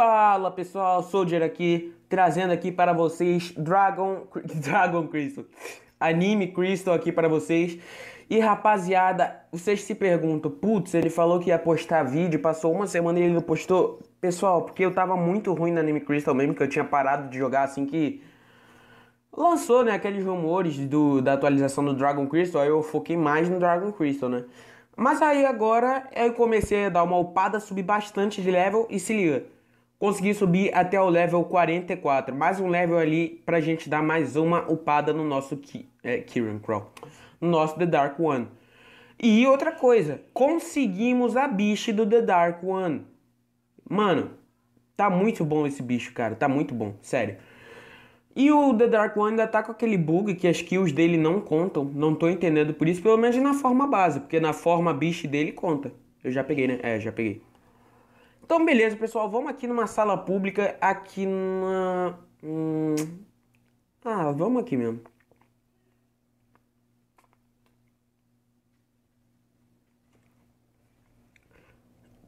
Fala pessoal, Soldier aqui, trazendo aqui para vocês Dragon, Dragon Crystal, Anime Crystal aqui para vocês. E rapaziada, vocês se perguntam, putz, ele falou que ia postar vídeo, passou uma semana e ele não postou. Pessoal, porque eu tava muito ruim no Anime Crystal mesmo, que eu tinha parado de jogar assim que lançou, né, aqueles rumores do, da atualização do Dragon Crystal, aí eu foquei mais no Dragon Crystal, né? Mas aí agora eu comecei a dar uma upada, subir bastante de level e se liga. Consegui subir até o level 44, mais um level ali pra gente dar mais uma upada no nosso Ki é, Kiran Crawl, no nosso The Dark One. E outra coisa, conseguimos a bicha do The Dark One. Mano, tá muito bom esse bicho, cara, tá muito bom, sério. E o The Dark One ainda tá com aquele bug que as kills dele não contam, não tô entendendo por isso, pelo menos na forma base, porque na forma bicho dele conta. Eu já peguei, né? É, já peguei. Então, beleza, pessoal, vamos aqui numa sala pública, aqui na. Hum... Ah, vamos aqui mesmo.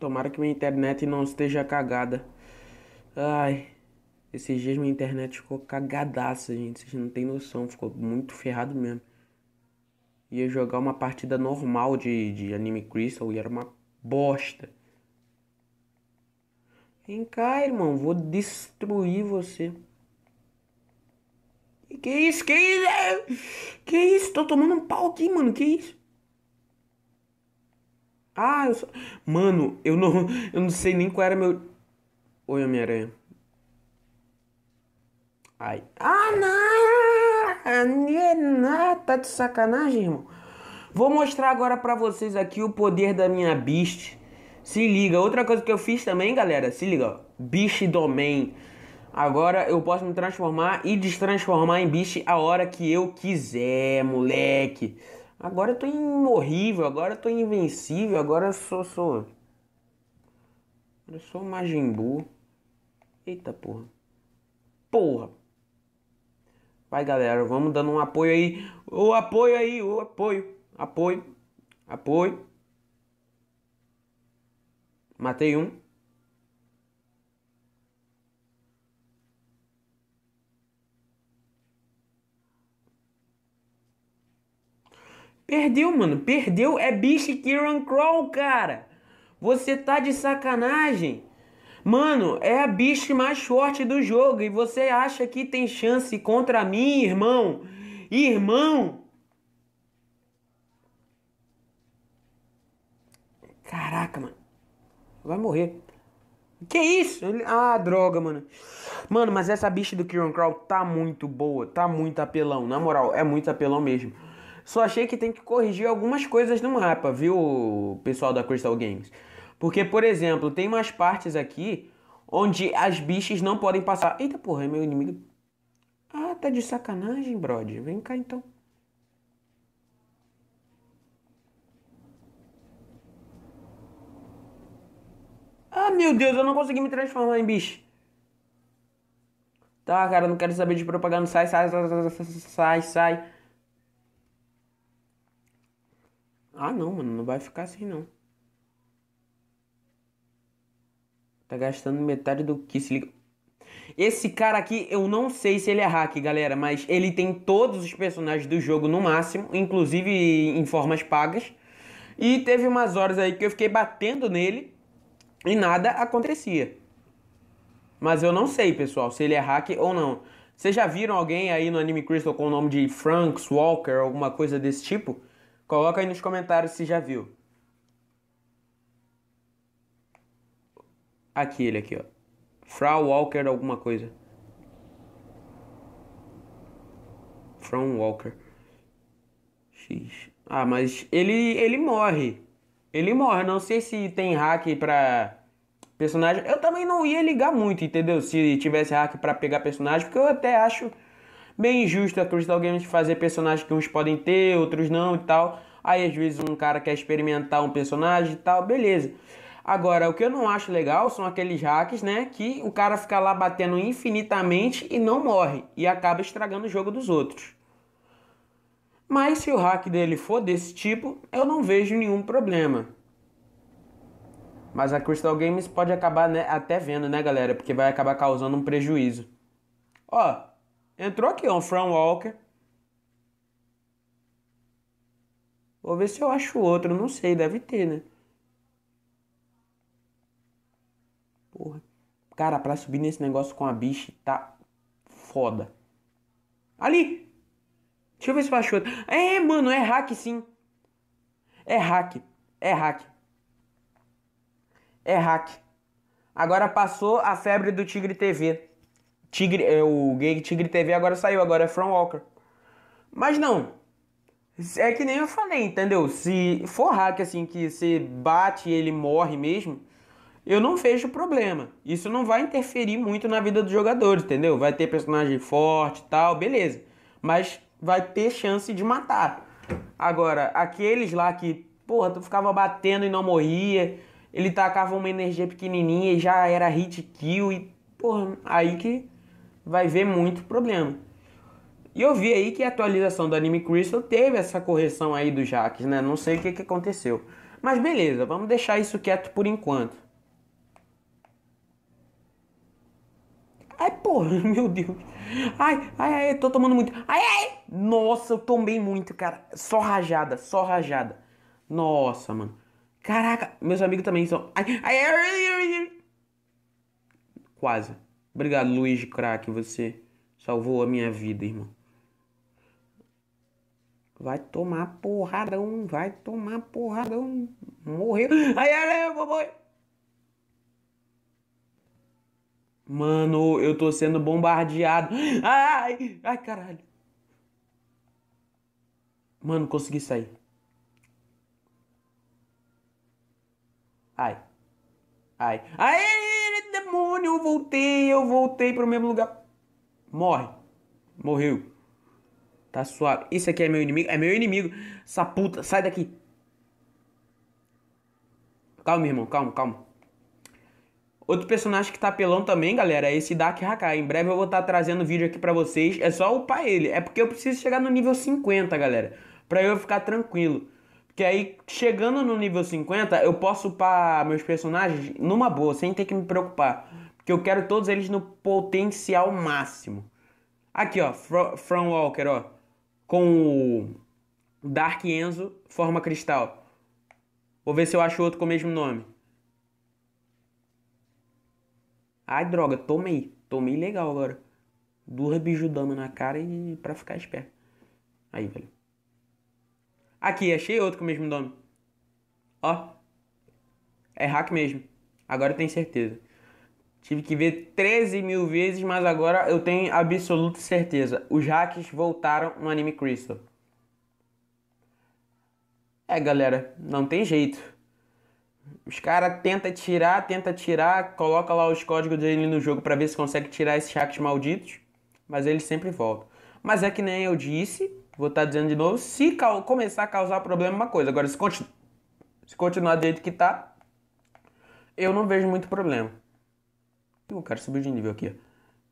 Tomara que minha internet não esteja cagada. Ai, esses dias minha internet ficou cagadaça, gente. Vocês não tem noção, ficou muito ferrado mesmo. Ia jogar uma partida normal de, de Anime Crystal e era uma bosta. Vem cá, irmão, vou destruir você. Que isso, que isso? Que isso? Tô tomando um pau aqui, mano, que isso? Ah, eu só... Mano, eu não, eu não sei nem qual era meu... Oi, Homem-Aranha. Ai. Ah, não! não! É tá de sacanagem, irmão. Vou mostrar agora pra vocês aqui o poder da minha Beast. Se liga, outra coisa que eu fiz também, galera, se liga, bicho domain. Agora eu posso me transformar e destransformar em bicho a hora que eu quiser, moleque. Agora eu tô imorrível, agora eu tô invencível, agora eu sou. sou... Eu sou Majin Buu. Eita porra. Porra. Vai galera, vamos dando um apoio aí. O apoio aí, o apoio. Apoio. Apoio. Matei um. Perdeu, mano. Perdeu. É bicho Kieran crawl, cara. Você tá de sacanagem. Mano, é a bicho mais forte do jogo. E você acha que tem chance contra mim, irmão? Irmão! Caraca, mano vai morrer. Que isso? Ele... Ah, droga, mano. Mano, mas essa bicha do Kieran Crow tá muito boa, tá muito apelão, na moral, é muito apelão mesmo. Só achei que tem que corrigir algumas coisas no mapa, viu, pessoal da Crystal Games? Porque, por exemplo, tem umas partes aqui onde as bichas não podem passar. Eita porra, é meu inimigo. Ah, tá de sacanagem, brother. Vem cá então. Ah, meu Deus, eu não consegui me transformar em bicho. Tá, cara, não quero saber de propaganda. Sai, sai, sai, sai, sai. Ah, não, mano, não vai ficar assim, não. Tá gastando metade do que se liga. Esse cara aqui, eu não sei se ele é hack, galera, mas ele tem todos os personagens do jogo no máximo, inclusive em formas pagas. E teve umas horas aí que eu fiquei batendo nele e nada acontecia. Mas eu não sei, pessoal, se ele é hack ou não. Vocês já viram alguém aí no Anime Crystal com o nome de Franks Walker, alguma coisa desse tipo? Coloca aí nos comentários se já viu. Aqui ele aqui, ó. Frau Walker alguma coisa. From Walker. X. Ah, mas ele ele morre ele morre. Não sei se tem hack pra personagem. Eu também não ia ligar muito, entendeu? Se tivesse hack para pegar personagem, porque eu até acho bem injusto a Crystal Games fazer personagens que uns podem ter, outros não e tal. Aí às vezes um cara quer experimentar um personagem e tal, beleza. Agora, o que eu não acho legal são aqueles hacks, né? Que o cara fica lá batendo infinitamente e não morre. E acaba estragando o jogo dos outros. Mas se o hack dele for desse tipo, eu não vejo nenhum problema. Mas a Crystal Games pode acabar né, até vendo, né, galera? Porque vai acabar causando um prejuízo. Ó, entrou aqui um From Walker. Vou ver se eu acho outro, não sei, deve ter, né? Porra. Cara, pra subir nesse negócio com a bicha tá foda. Ali! Deixa eu ver se eu acho outro. É, mano, é hack sim. É hack. É hack. É hack. Agora passou a febre do Tigre TV. Tigre, é, o gay Tigre TV agora saiu, agora é From Walker. Mas não. É que nem eu falei, entendeu? Se for hack assim que você bate e ele morre mesmo, eu não vejo problema. Isso não vai interferir muito na vida dos jogadores, entendeu? Vai ter personagem forte e tal, beleza. Mas vai ter chance de matar. Agora, aqueles lá que, porra, tu ficava batendo e não morria, ele tacava uma energia pequenininha e já era hit kill e, porra, aí que vai ver muito problema. E eu vi aí que a atualização do Anime Crystal teve essa correção aí do Jaques, né? Não sei o que, que aconteceu. Mas beleza, vamos deixar isso quieto por enquanto. Ai, porra, meu Deus. Ai, ai, ai, tô tomando muito. Ai, ai! Nossa, eu tomei muito, cara. Só rajada, só rajada. Nossa, mano. Caraca, meus amigos também são. Ai, ai, ai, ai, ai. Quase. Obrigado, Luiz Crack, você salvou a minha vida, irmão. Vai tomar porradão, vai tomar porradão. Morreu. Ai, ai, ai, vovô. Mano, eu tô sendo bombardeado. Ai, ai, caralho. Mano, consegui sair. Ai. Ai. Ai, demônio, eu voltei, eu voltei pro mesmo lugar. Morre. Morreu. Tá suave. Isso aqui é meu inimigo. É meu inimigo. Essa puta, sai daqui. Calma, irmão, calma, calma. Outro personagem que tá apelão também, galera, é esse Dark Hakai. Em breve eu vou estar tá trazendo vídeo aqui pra vocês. É só upar ele. É porque eu preciso chegar no nível 50, galera. Pra eu ficar tranquilo. Porque aí, chegando no nível 50, eu posso upar meus personagens numa boa, sem ter que me preocupar. Porque eu quero todos eles no potencial máximo. Aqui, ó. From Walker, ó. Com o Dark Enzo, forma cristal. Vou ver se eu acho outro com o mesmo nome. Ai, droga, tomei. Tomei legal agora. Duas bijudama na cara e pra ficar esperto. Aí, velho. Aqui, achei outro com o mesmo nome. Ó. É hack mesmo. Agora eu tenho certeza. Tive que ver 13 mil vezes, mas agora eu tenho absoluta certeza. Os hacks voltaram no Anime Crystal. É, galera, não tem jeito. Os caras tenta tirar, tenta tirar, coloca lá os códigos dele no jogo para ver se consegue tirar esses hacks malditos, mas eles sempre voltam. Mas é que nem eu disse, vou estar tá dizendo de novo, se começar a causar problema é uma coisa. Agora, se, continu se continuar do jeito que tá, eu não vejo muito problema. Ih, o cara subiu de nível aqui,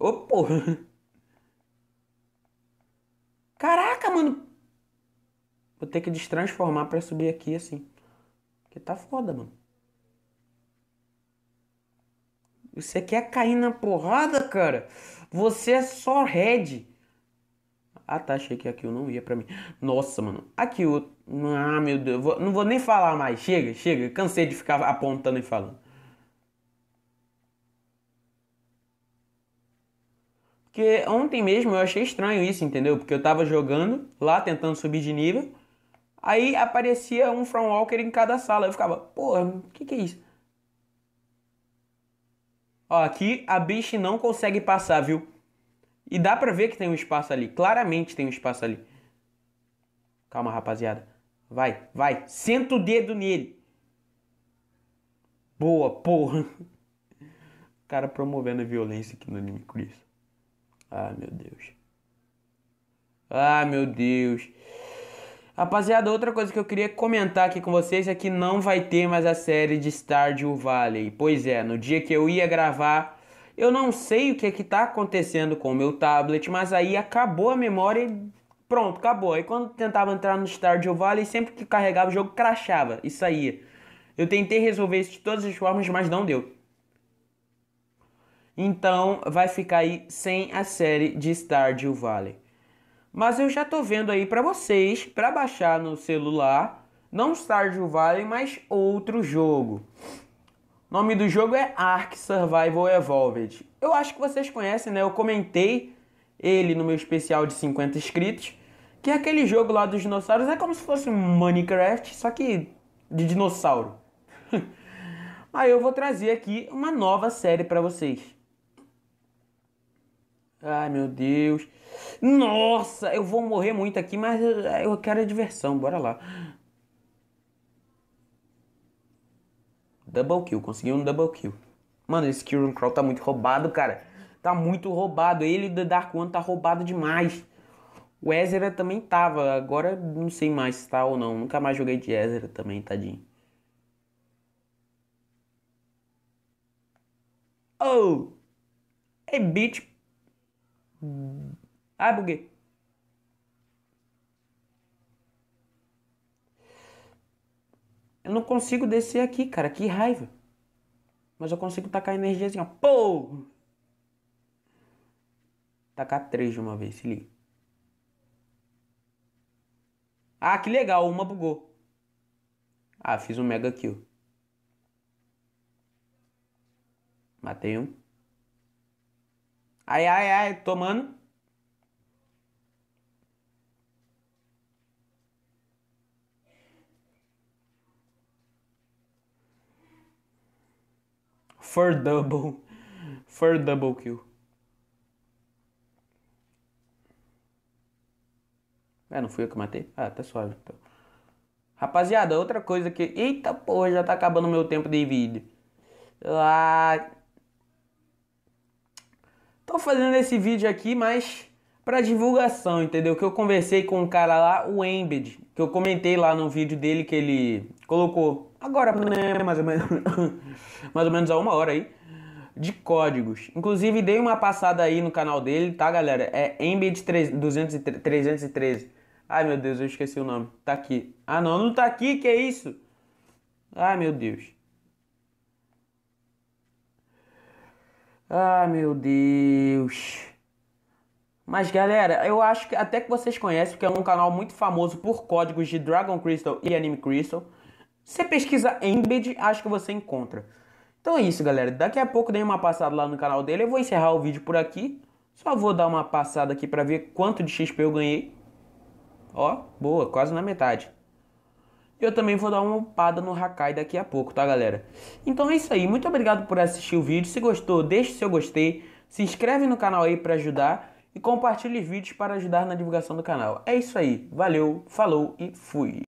ó. Ô, porra! Caraca, mano! Vou ter que destransformar para subir aqui, assim. Porque tá foda, mano. Você quer cair na porrada, cara? Você é só red. Ah, tá, achei que aqui eu não ia pra mim. Nossa, mano. Aqui eu. Ah, meu Deus. Vou... Não vou nem falar mais. Chega, chega. Cansei de ficar apontando e falando. Porque ontem mesmo eu achei estranho isso, entendeu? Porque eu tava jogando lá, tentando subir de nível. Aí aparecia um From Walker em cada sala. Eu ficava, porra, o que, que é isso? Ó, aqui a bicha não consegue passar, viu? E dá pra ver que tem um espaço ali. Claramente tem um espaço ali. Calma, rapaziada. Vai, vai. Senta o dedo nele. Boa, porra. O cara promovendo a violência aqui no Anime Cristo. Ah, meu Deus. Ah, meu Deus. Rapaziada, outra coisa que eu queria comentar aqui com vocês é que não vai ter mais a série de Stardew Valley. Pois é, no dia que eu ia gravar, eu não sei o que é que tá acontecendo com o meu tablet, mas aí acabou a memória e pronto, acabou. Aí quando tentava entrar no Stardew Valley, sempre que carregava o jogo crachava e saía. Eu tentei resolver isso de todas as formas, mas não deu. Então, vai ficar aí sem a série de Stardew Valley. Mas eu já tô vendo aí para vocês, para baixar no celular, não Stardew Valley, mas outro jogo. O nome do jogo é Ark Survival Evolved. Eu acho que vocês conhecem, né? Eu comentei ele no meu especial de 50 inscritos, que é aquele jogo lá dos dinossauros, é como se fosse um Minecraft, só que de dinossauro. Aí eu vou trazer aqui uma nova série para vocês. Ai meu Deus. Nossa, eu vou morrer muito aqui, mas eu quero a diversão, bora lá. Double kill, consegui um double kill. Mano, esse Kieran Crow tá muito roubado, cara. Tá muito roubado. Ele e Dark One tá roubado demais. O Ezra também tava. Agora não sei mais se tá ou não. Nunca mais joguei de Ezra também, tadinho. Oh! é bitch, Ai, Ah, buguei. Eu não consigo descer aqui, cara. Que raiva. Mas eu consigo tacar energia assim, ó. Pô! Tacar três de uma vez, se liga. Ah, que legal. Uma bugou. Ah, fiz um mega kill. Matei um. Ai, ai, ai, tomando. For double. For double kill. É, não fui eu que matei? Ah, tá suave então. Rapaziada, outra coisa que... Eita porra, já tá acabando o meu tempo de vídeo. Ah... Tô fazendo esse vídeo aqui, mas para divulgação, entendeu? Que eu conversei com um cara lá, o Embed, que eu comentei lá no vídeo dele que ele colocou agora, né, mais ou menos, mais ou menos há uma hora aí de códigos. Inclusive, dei uma passada aí no canal dele, tá, galera? É Embed 313. Ai, meu Deus, eu esqueci o nome. Tá aqui. Ah, não, não tá aqui, que é isso? Ai, meu Deus. Ah, meu Deus. Mas galera, eu acho que até que vocês conhecem, porque é um canal muito famoso por códigos de Dragon Crystal e Anime Crystal. Você pesquisa Embed, acho que você encontra. Então é isso, galera. Daqui a pouco dei uma passada lá no canal dele. Eu vou encerrar o vídeo por aqui. Só vou dar uma passada aqui pra ver quanto de XP eu ganhei. Ó, boa, quase na metade. Eu também vou dar uma upada no Hakai daqui a pouco, tá galera? Então é isso aí, muito obrigado por assistir o vídeo. Se gostou, deixe seu gostei, se inscreve no canal aí para ajudar e compartilhe vídeos para ajudar na divulgação do canal. É isso aí, valeu, falou e fui!